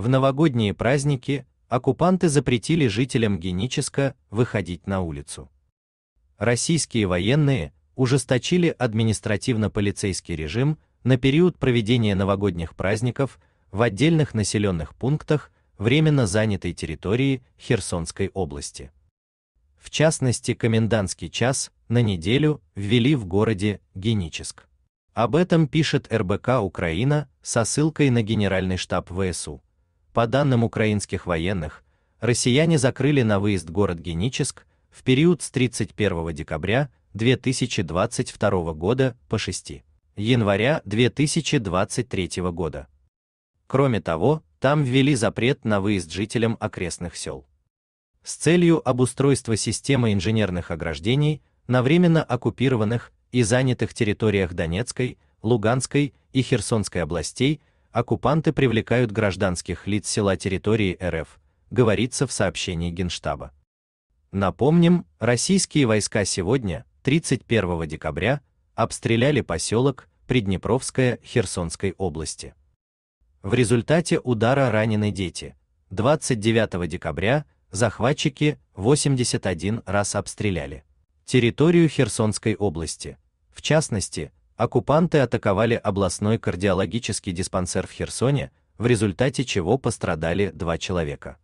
В новогодние праздники оккупанты запретили жителям Геническа выходить на улицу. Российские военные ужесточили административно-полицейский режим на период проведения новогодних праздников в отдельных населенных пунктах временно занятой территории Херсонской области. В частности, комендантский час на неделю ввели в городе Геническ. Об этом пишет РБК Украина со ссылкой на Генеральный штаб ВСУ. По данным украинских военных, россияне закрыли на выезд город Геническ в период с 31 декабря 2022 года по 6 января 2023 года. Кроме того, там ввели запрет на выезд жителям окрестных сел. С целью обустройства системы инженерных ограждений на временно оккупированных и занятых территориях Донецкой, Луганской и Херсонской областей оккупанты привлекают гражданских лиц села территории РФ, говорится в сообщении Генштаба. Напомним, российские войска сегодня, 31 декабря, обстреляли поселок Приднепровская Херсонской области. В результате удара ранены дети. 29 декабря захватчики 81 раз обстреляли территорию Херсонской области, в частности, оккупанты атаковали областной кардиологический диспансер в Херсоне, в результате чего пострадали два человека.